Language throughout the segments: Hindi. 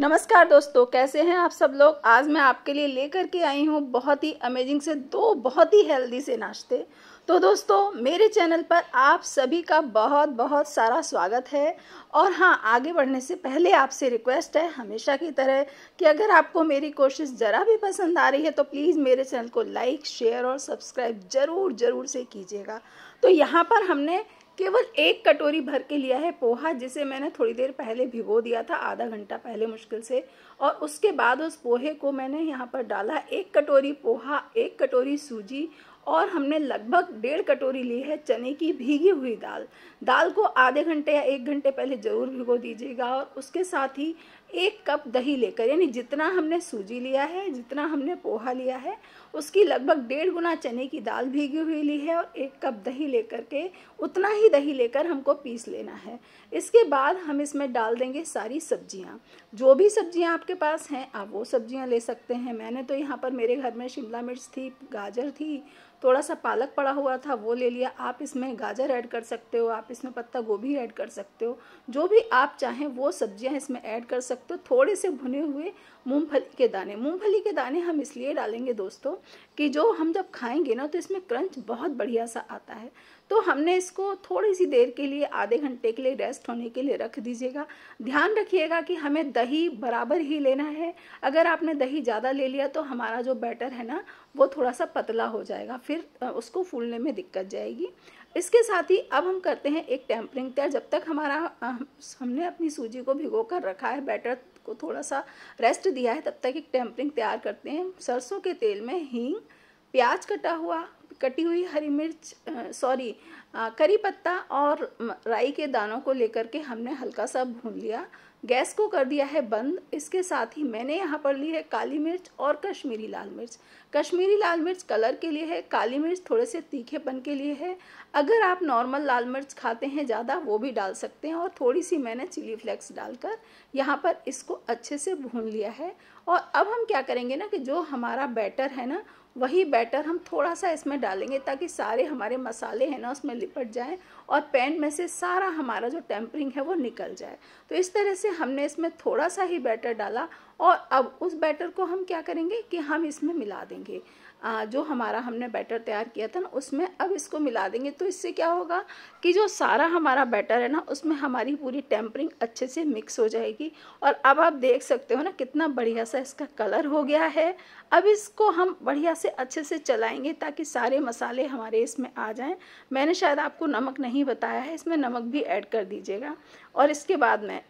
नमस्कार दोस्तों कैसे हैं आप सब लोग आज मैं आपके लिए लेकर के आई हूँ बहुत ही अमेजिंग से दो बहुत ही हेल्दी से नाश्ते तो दोस्तों मेरे चैनल पर आप सभी का बहुत बहुत सारा स्वागत है और हाँ आगे बढ़ने से पहले आपसे रिक्वेस्ट है हमेशा की तरह कि अगर आपको मेरी कोशिश ज़रा भी पसंद आ रही है तो प्लीज़ मेरे चैनल को लाइक शेयर और सब्सक्राइब ज़रूर ज़रूर से कीजिएगा तो यहाँ पर हमने केवल एक कटोरी भर के लिया है पोहा जिसे मैंने थोड़ी देर पहले भिगो दिया था आधा घंटा पहले मुश्किल से और उसके बाद उस पोहे को मैंने यहाँ पर डाला एक कटोरी पोहा एक कटोरी सूजी और हमने लगभग डेढ़ कटोरी ली है चने की भीगी हुई दाल दाल को आधे घंटे या एक घंटे पहले ज़रूर भिगो दीजिएगा और उसके साथ ही एक कप दही लेकर यानी जितना हमने सूजी लिया है जितना हमने पोहा लिया है उसकी लगभग डेढ़ गुना चने की दाल भीगी हुई ली है और एक कप दही लेकर के उतना ही दही लेकर हमको पीस लेना है इसके बाद हम इसमें डाल देंगे सारी सब्जियां जो भी सब्जियां आपके पास हैं आप वो सब्जियां ले सकते हैं मैंने तो यहाँ पर मेरे घर में शिमला मिर्च थी गाजर थी थोड़ा सा पालक पड़ा हुआ था वो ले लिया आप इसमें गाजर ऐड कर सकते हो आप इसमें पत्ता गोभी ऐड कर सकते हो जो भी आप चाहें वो सब्जियां इसमें ऐड कर सकते हो थोड़े से भुने हुए मूंगफली के दाने मूंगफली के दाने हम इसलिए डालेंगे दोस्तों कि जो हम जब खाएंगे ना तो इसमें क्रंच बहुत बढ़िया सा आता है तो हमने इसको थोड़ी सी देर के लिए आधे घंटे के लिए रेस्ट होने के लिए रख दीजिएगा ध्यान रखिएगा कि हमें दही बराबर ही लेना है अगर आपने दही ज़्यादा ले लिया तो हमारा जो बैटर है ना वो थोड़ा सा पतला हो जाएगा फिर उसको फूलने में दिक्कत जाएगी इसके साथ ही अब हम करते हैं एक टेम्परिंग तैयार जब तक हमारा हमने अपनी सूजी को भिगो कर रखा है बैटर को थोड़ा सा रेस्ट दिया है तब तक एक टेम्परिंग तैयार करते हैं सरसों के तेल में हींग प्याज कटा हुआ कटी हुई हरी मिर्च सॉरी करी पत्ता और राई के दानों को लेकर के हमने हल्का सा भून लिया गैस को कर दिया है बंद इसके साथ ही मैंने यहाँ पर ली है काली मिर्च और कश्मीरी लाल मिर्च कश्मीरी लाल मिर्च कलर के लिए है काली मिर्च थोड़े से तीखेपन के लिए है अगर आप नॉर्मल लाल मिर्च खाते हैं ज़्यादा वो भी डाल सकते हैं और थोड़ी सी मैंने चिली फ्लेक्स डालकर यहाँ पर इसको अच्छे से भून लिया है और अब हम क्या करेंगे ना कि जो हमारा बैटर है ना वही बैटर हम थोड़ा सा इसमें डालेंगे ताकि सारे हमारे मसाले हैं ना उसमें लिपट जाएँ और पैन में से सारा हमारा जो टेम्परिंग है वो निकल जाए तो इस तरह से से हमने इसमें थोड़ा सा ही बैटर डाला और अब उस बैटर को हम क्या करेंगे कि हम इसमें मिला देंगे आ, जो हमारा हमने बैटर तैयार किया था ना उसमें अब इसको मिला देंगे तो इससे क्या होगा कि जो सारा हमारा बैटर है ना उसमें हमारी पूरी टेम्परिंग अच्छे से मिक्स हो जाएगी और अब आप देख सकते हो ना कितना बढ़िया सा इसका कलर हो गया है अब इसको हम बढ़िया से अच्छे से चलाएंगे ताकि सारे मसाले हमारे इसमें आ जाएँ मैंने शायद आपको नमक नहीं बताया है इसमें नमक भी ऐड कर दीजिएगा और इसके बाद मैं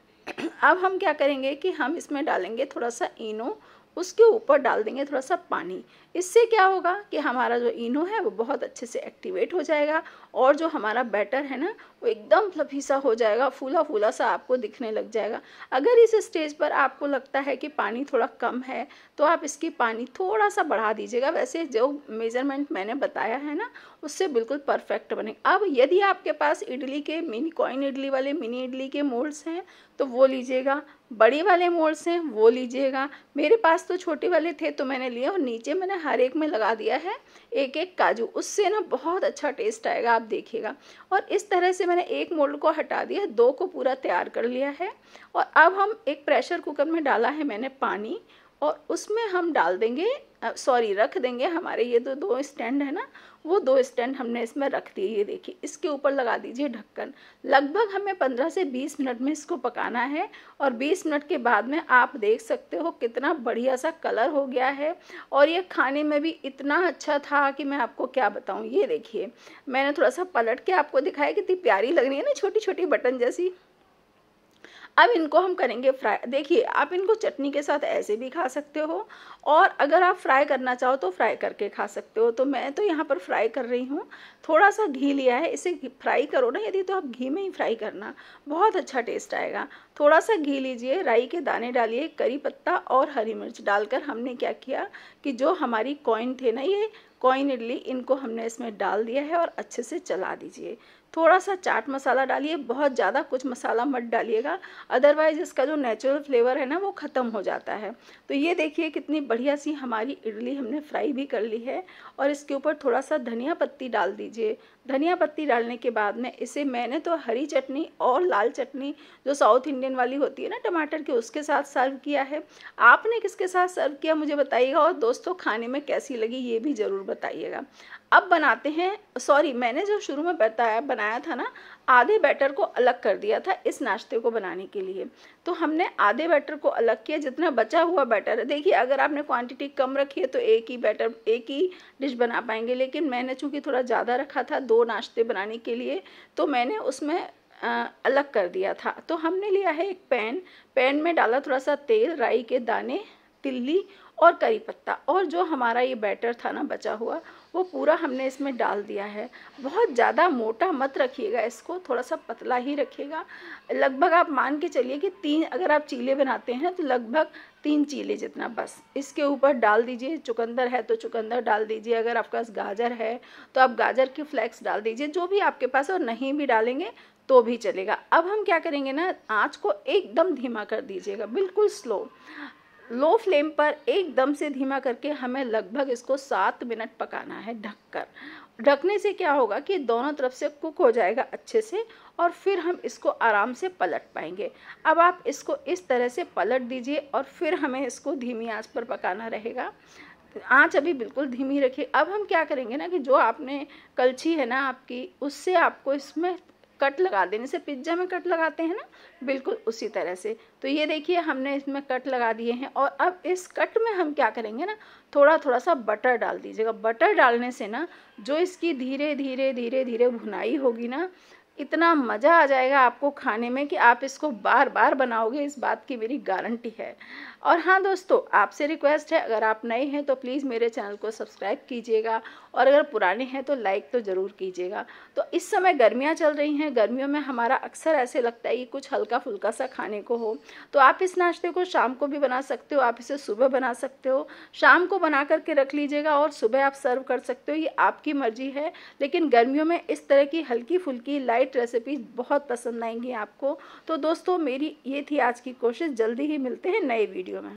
अब हम क्या करेंगे कि हम इसमें डालेंगे थोड़ा सा इनो उसके ऊपर डाल देंगे थोड़ा सा पानी इससे क्या होगा कि हमारा जो इनो है वो बहुत अच्छे से एक्टिवेट हो जाएगा और जो हमारा बैटर है ना वो एकदम फ्लफीसा हो जाएगा फूला फूला सा आपको दिखने लग जाएगा अगर इस स्टेज पर आपको लगता है कि पानी थोड़ा कम है तो आप इसकी पानी थोड़ा सा बढ़ा दीजिएगा वैसे जो मेज़रमेंट मैंने बताया है ना उससे बिल्कुल परफेक्ट बनेगा अब यदि आपके पास इडली के मिनी कॉइन इडली वाले मिनी इडली के मोल्ड्स हैं तो वो लीजिएगा बड़ी वाले मोड़ हैं वो लीजिएगा मेरे पास तो छोटे वाले थे तो मैंने लिए और नीचे मैंने हर एक में लगा दिया है एक एक काजू उससे ना बहुत अच्छा टेस्ट आएगा आप देखिएगा और इस तरह से मैंने एक मोल्ड को हटा दिया दो को पूरा तैयार कर लिया है और अब हम एक प्रेशर कुकर में डाला है मैंने पानी और उसमें हम डाल देंगे सॉरी रख देंगे हमारे ये दो दो स्टैंड है ना वो दो स्टैंड हमने इसमें रख दिए ये देखिए इसके ऊपर लगा दीजिए ढक्कन लगभग हमें 15 से 20 मिनट में इसको पकाना है और 20 मिनट के बाद में आप देख सकते हो कितना बढ़िया सा कलर हो गया है और ये खाने में भी इतना अच्छा था कि मैं आपको क्या बताऊँ ये देखिए मैंने थोड़ा सा पलट के आपको दिखाया कितनी प्यारी लग रही है ना छोटी छोटी बटन जैसी अब इनको हम करेंगे फ्राई देखिए आप इनको चटनी के साथ ऐसे भी खा सकते हो और अगर आप फ्राई करना चाहो तो फ्राई करके खा सकते हो तो मैं तो यहाँ पर फ्राई कर रही हूँ थोड़ा सा घी लिया है इसे फ्राई करो ना यदि तो आप घी में ही फ्राई करना बहुत अच्छा टेस्ट आएगा थोड़ा सा घी लीजिए राई के दाने डालिए करी पत्ता और हरी मिर्च डालकर हमने क्या किया कि जो हमारी कॉइन थे ना ये कॉइन इडली इनको हमने इसमें डाल दिया है और अच्छे से चला दीजिए थोड़ा सा चाट मसाला डालिए बहुत ज़्यादा कुछ मसाला मत डालिएगा अदरवाइज़ इसका जो नेचुरल फ्लेवर है ना वो ख़त्म हो जाता है तो ये देखिए कितनी बढ़िया सी हमारी इडली हमने फ्राई भी कर ली है और इसके ऊपर थोड़ा सा धनिया पत्ती डाल दीजिए धनिया पत्ती डालने के बाद में इसे मैंने तो हरी चटनी और लाल चटनी जो साउथ इंडियन वाली होती है ना टमाटर की उसके साथ सर्व किया है आपने किसके साथ सर्व किया मुझे बताइएगा और दोस्तों खाने में कैसी लगी ये भी ज़रूर बताइएगा अब बनाते हैं सॉरी मैंने जो शुरू में बताया बनाया था ना आधे बैटर को अलग कर दिया था इस नाश्ते को बनाने के लिए तो हमने आधे बैटर को अलग किया जितना बचा हुआ बैटर है देखिए अगर आपने क्वांटिटी कम रखी है तो एक ही बैटर एक ही डिश बना पाएंगे लेकिन मैंने चूंकि थोड़ा ज़्यादा रखा था दो नाश्ते बनाने के लिए तो मैंने उसमें अलग कर दिया था तो हमने लिया है एक पैन पैन में डाला थोड़ा सा तेल राई के दाने तिल्ली और करी पत्ता और जो हमारा ये बैटर था ना बचा हुआ वो पूरा हमने इसमें डाल दिया है बहुत ज़्यादा मोटा मत रखिएगा इसको थोड़ा सा पतला ही रखिएगा लगभग आप मान के चलिए कि तीन अगर आप चीले बनाते हैं तो लगभग तीन चीले जितना बस इसके ऊपर डाल दीजिए चुकंदर है तो चुकंदर डाल दीजिए अगर आपके पास गाजर है तो आप गाजर के फ्लैक्स डाल दीजिए जो भी आपके पास और नहीं भी डालेंगे तो भी चलेगा अब हम क्या करेंगे ना आँच को एकदम धीमा कर दीजिएगा बिल्कुल स्लो लो फ्लेम पर एकदम से धीमा करके हमें लगभग इसको सात मिनट पकाना है ढककर ढकने से क्या होगा कि दोनों तरफ से कुक हो जाएगा अच्छे से और फिर हम इसको आराम से पलट पाएंगे अब आप इसको इस तरह से पलट दीजिए और फिर हमें इसको धीमी आंच पर पकाना रहेगा आँच अभी बिल्कुल धीमी रखिए अब हम क्या करेंगे ना कि जो आपने कलछी है ना आपकी उससे आपको इसमें कट लगा देने से पिज्जा में कट लगाते हैं ना बिल्कुल उसी तरह से तो ये देखिए हमने इसमें कट लगा दिए हैं और अब इस कट में हम क्या करेंगे ना थोड़ा थोड़ा सा बटर डाल दीजिएगा बटर डालने से ना जो इसकी धीरे धीरे धीरे धीरे भुनाई होगी ना इतना मज़ा आ जाएगा आपको खाने में कि आप इसको बार बार बनाओगे इस बात की मेरी गारंटी है और हाँ दोस्तों आपसे रिक्वेस्ट है अगर आप नए हैं तो प्लीज़ मेरे चैनल को सब्सक्राइब कीजिएगा और अगर पुराने हैं तो लाइक तो ज़रूर कीजिएगा तो इस समय गर्मियाँ चल रही हैं गर्मियों में हमारा अक्सर ऐसे लगता है कि कुछ हल्का फुल्का सा खाने को हो तो आप इस नाश्ते को शाम को भी बना सकते हो आप इसे सुबह बना सकते हो शाम को बना करके रख लीजिएगा और सुबह आप सर्व कर सकते हो ये आपकी मर्जी है लेकिन गर्मियों में इस तरह की हल्की फुल्की लाइट रेसिपी बहुत पसंद आएंगी आपको तो दोस्तों मेरी ये थी आज की कोशिश जल्दी ही मिलते हैं नए वीडियो वीडियो में